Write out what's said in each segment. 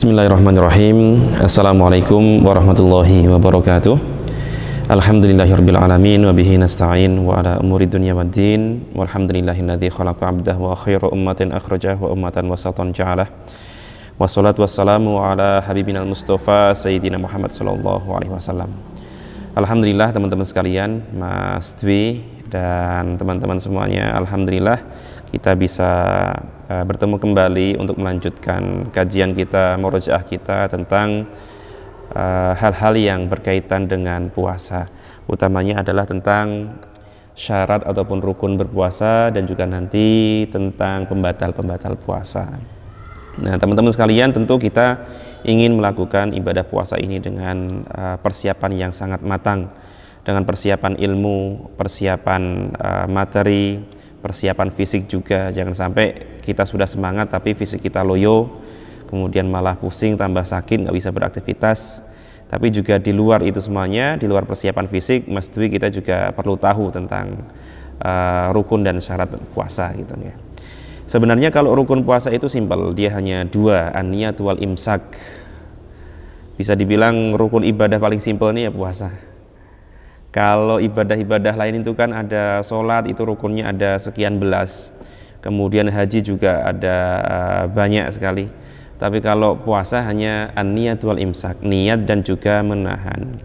Bismillahirrahmanirrahim Assalamualaikum warahmatullahi wabarakatuh Alhamdulillahirrabbilalamin Wabihi nasta'in Wa ala umuri dunia wa din Walhamdulillahilladzi khalaqa abdah Wa khairu ummatin akhrajah Wa ummatan wasatan ja'alah Wassalatu wassalamu ala habibina al-mustafa Sayyidina Muhammad sallallahu alaihi wasallam Alhamdulillah teman-teman sekalian Mas Dwi dan teman-teman semuanya Alhamdulillah kita bisa uh, bertemu kembali untuk melanjutkan kajian kita, murojaah kita tentang eh, hal-hal uh, yang berkaitan dengan puasa. Utamanya adalah tentang syarat ataupun rukun berpuasa dan juga nanti tentang pembatal-pembatal puasa. Nah, teman-teman sekalian, tentu kita ingin melakukan ibadah puasa ini dengan uh, persiapan yang sangat matang, dengan persiapan ilmu, persiapan uh, materi, persiapan fisik juga jangan sampai kita sudah semangat tapi fisik kita loyo kemudian malah pusing tambah sakit nggak bisa beraktivitas tapi juga di luar itu semuanya di luar persiapan fisik Mas Dwi kita juga perlu tahu tentang uh, rukun dan syarat puasa gitu ya sebenarnya kalau rukun puasa itu simpel dia hanya dua ania tual imsak bisa dibilang rukun ibadah paling simpel nih ya puasa kalau ibadah-ibadah lain itu kan ada sholat itu rukunnya ada sekian belas. Kemudian haji juga ada eh, banyak sekali. Tapi kalau puasa hanya niat wal imsak, niat dan juga menahan.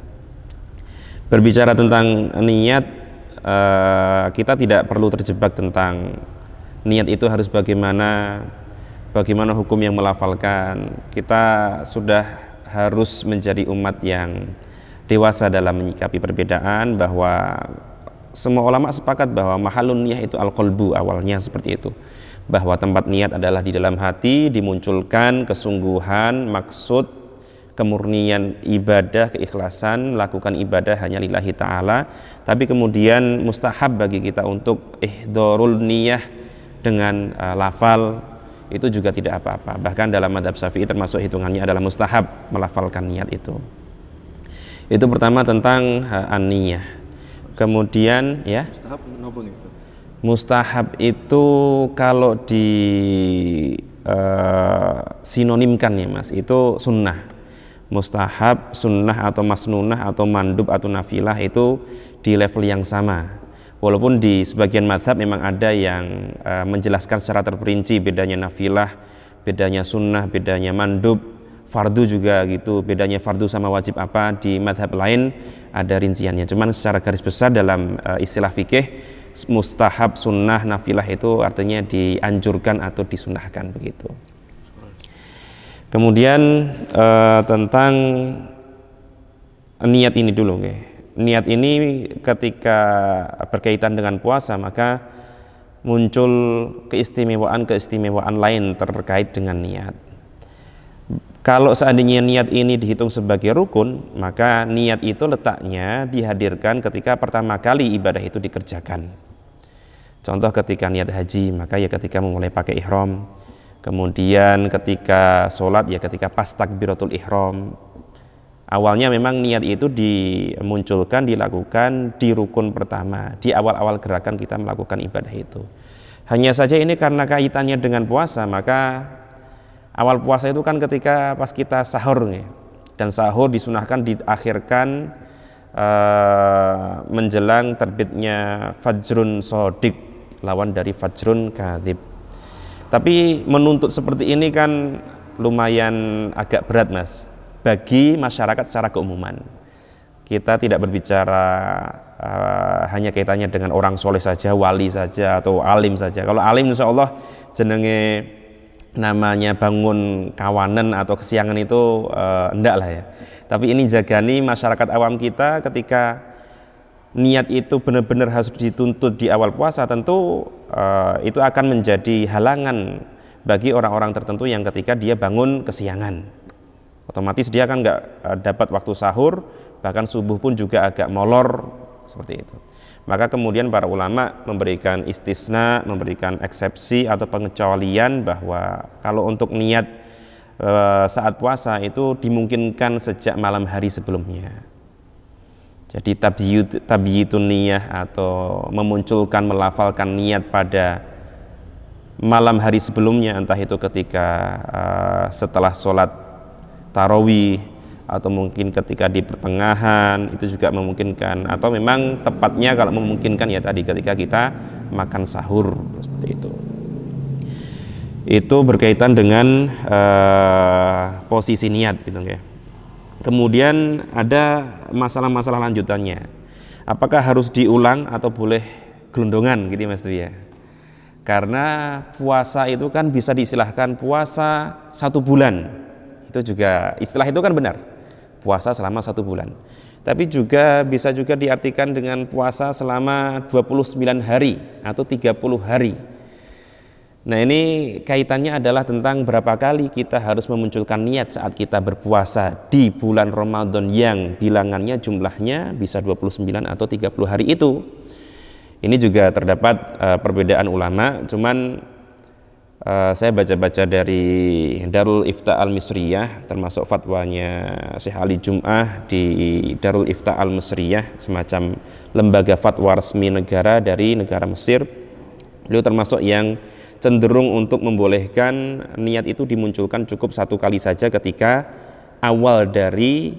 Berbicara tentang niat, eh, kita tidak perlu terjebak tentang niat itu harus bagaimana, bagaimana hukum yang melafalkan. Kita sudah harus menjadi umat yang dewasa dalam menyikapi perbedaan bahwa semua ulama sepakat bahwa mahalun niyah itu al-qalbu awalnya seperti itu bahwa tempat niat adalah di dalam hati dimunculkan kesungguhan maksud kemurnian ibadah keikhlasan lakukan ibadah hanya lillahi taala tapi kemudian mustahab bagi kita untuk ihdorul niyah dengan uh, lafal itu juga tidak apa-apa bahkan dalam madhab syafi'i termasuk hitungannya adalah mustahab melafalkan niat itu itu pertama tentang aniyah. Kemudian ya. Mustahab itu kalau di uh, sinonimkan ya Mas, itu sunnah. Mustahab, sunnah atau masnunah atau mandub atau nafilah itu di level yang sama walaupun di sebagian madhab memang ada yang uh, menjelaskan secara terperinci bedanya nafilah, bedanya sunnah, bedanya mandub fardu juga gitu bedanya fardu sama wajib apa di madhab lain ada rinciannya cuman secara garis besar dalam uh, istilah fikih mustahab sunnah nafilah itu artinya dianjurkan atau disunahkan begitu kemudian uh, tentang niat ini dulu okay. niat ini ketika berkaitan dengan puasa maka muncul keistimewaan-keistimewaan lain terkait dengan niat kalau seandainya niat ini dihitung sebagai rukun, maka niat itu letaknya dihadirkan ketika pertama kali ibadah itu dikerjakan. Contoh ketika niat haji, maka ya ketika memulai pakai ihram. Kemudian ketika sholat, ya ketika pas takbiratul ihram. Awalnya memang niat itu dimunculkan, dilakukan di rukun pertama, di awal-awal gerakan kita melakukan ibadah itu. Hanya saja ini karena kaitannya dengan puasa, maka Awal puasa itu kan ketika pas kita sahur nih. Dan sahur disunahkan diakhirkan uh, menjelang terbitnya fajrun sodik lawan dari fajrun kadhib. Tapi menuntut seperti ini kan lumayan agak berat mas bagi masyarakat secara keumuman. Kita tidak berbicara uh, hanya kaitannya dengan orang soleh saja, wali saja, atau alim saja. Kalau alim insya Allah jenenge namanya bangun kawanan atau kesiangan itu uh, enggak lah ya. Tapi ini jagani masyarakat awam kita ketika niat itu benar-benar harus dituntut di awal puasa tentu uh, itu akan menjadi halangan bagi orang-orang tertentu yang ketika dia bangun kesiangan otomatis dia kan nggak uh, dapat waktu sahur bahkan subuh pun juga agak molor seperti itu maka kemudian para ulama memberikan istisna, memberikan eksepsi atau pengecualian bahwa kalau untuk niat e, saat puasa itu dimungkinkan sejak malam hari sebelumnya. Jadi tabyiyut, tabyiyutun niyah atau memunculkan, melafalkan niat pada malam hari sebelumnya entah itu ketika e, setelah sholat tarawih atau mungkin ketika di pertengahan itu juga memungkinkan atau memang tepatnya kalau memungkinkan ya tadi ketika kita makan sahur seperti itu itu berkaitan dengan uh, posisi niat gitu ya kemudian ada masalah-masalah lanjutannya apakah harus diulang atau boleh gelondongan gitu ya mas Dwi ya karena puasa itu kan bisa disilahkan puasa satu bulan itu juga istilah itu kan benar puasa selama satu bulan. Tapi juga bisa juga diartikan dengan puasa selama 29 hari atau 30 hari. Nah ini kaitannya adalah tentang berapa kali kita harus memunculkan niat saat kita berpuasa di bulan Ramadan yang bilangannya jumlahnya bisa 29 atau 30 hari itu. Ini juga terdapat eh, perbedaan ulama, cuman Eh, saya baca-baca dari Darul Ifta Al Misriyah termasuk fatwanya Syekh Ali Jum'ah di Darul Ifta Al Misriyah semacam lembaga fatwa resmi negara dari negara Mesir beliau termasuk yang cenderung untuk membolehkan niat itu dimunculkan cukup satu kali saja ketika awal dari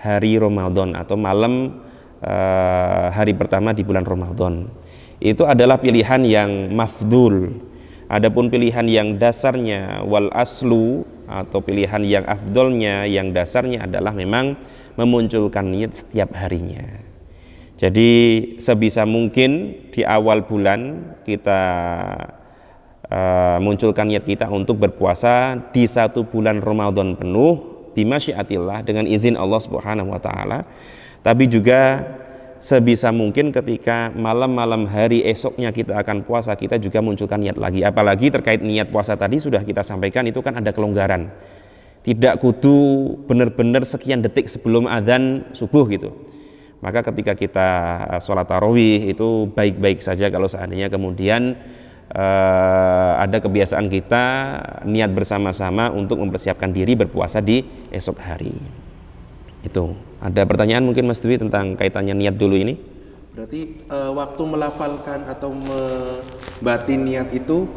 hari Ramadan atau malam uh, hari pertama di bulan Ramadan itu adalah pilihan yang mafdul Adapun pilihan yang dasarnya wal aslu atau pilihan yang afdolnya yang dasarnya adalah memang memunculkan niat setiap harinya. Jadi sebisa mungkin di awal bulan kita uh, munculkan niat kita untuk berpuasa di satu bulan Ramadan penuh bimasyiatillah dengan izin Allah Subhanahu wa taala. Tapi juga sebisa mungkin ketika malam-malam hari esoknya kita akan puasa kita juga munculkan niat lagi apalagi terkait niat puasa tadi sudah kita sampaikan itu kan ada kelonggaran tidak kudu benar-benar sekian detik sebelum adzan subuh gitu maka ketika kita eh, sholat tarawih itu baik-baik saja kalau seandainya kemudian eh, ada kebiasaan kita niat bersama-sama untuk mempersiapkan diri berpuasa di esok hari itu ada pertanyaan mungkin Mas Dwi tentang kaitannya niat dulu ini? Berarti uh, waktu melafalkan atau membatin niat itu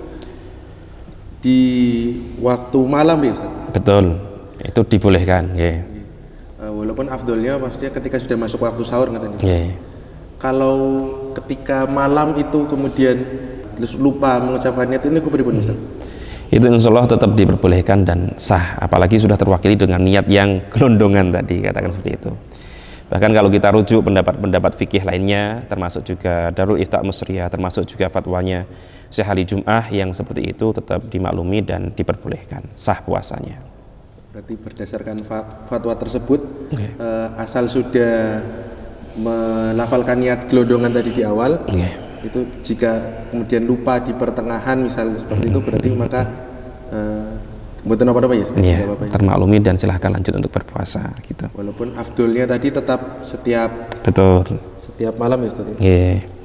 di waktu malam ya Ustaz? Betul, itu dibolehkan. Yeah. Uh, eh, walaupun afdolnya maksudnya ketika sudah masuk waktu sahur katanya. Yeah. Kalau ketika malam itu kemudian lupa mengucapkan niat ini kuperibun Ustaz? Hmm itu insya Allah tetap diperbolehkan dan sah apalagi sudah terwakili dengan niat yang gelondongan tadi katakan seperti itu bahkan kalau kita rujuk pendapat-pendapat fikih lainnya termasuk juga Darul Ifta Musriyah termasuk juga fatwanya Syekh Jum'ah yang seperti itu tetap dimaklumi dan diperbolehkan sah puasanya berarti berdasarkan fatwa tersebut okay. Eh, asal sudah melafalkan niat gelondongan tadi di awal okay itu jika kemudian lupa di pertengahan misal seperti itu berarti mm-hmm. maka uh, eh, buat ya, iya, apa-apa ya, termaklumi dan silahkan lanjut untuk berpuasa gitu. Walaupun afdolnya tadi tetap setiap betul setiap malam ya Ustaz. Ya? Iya.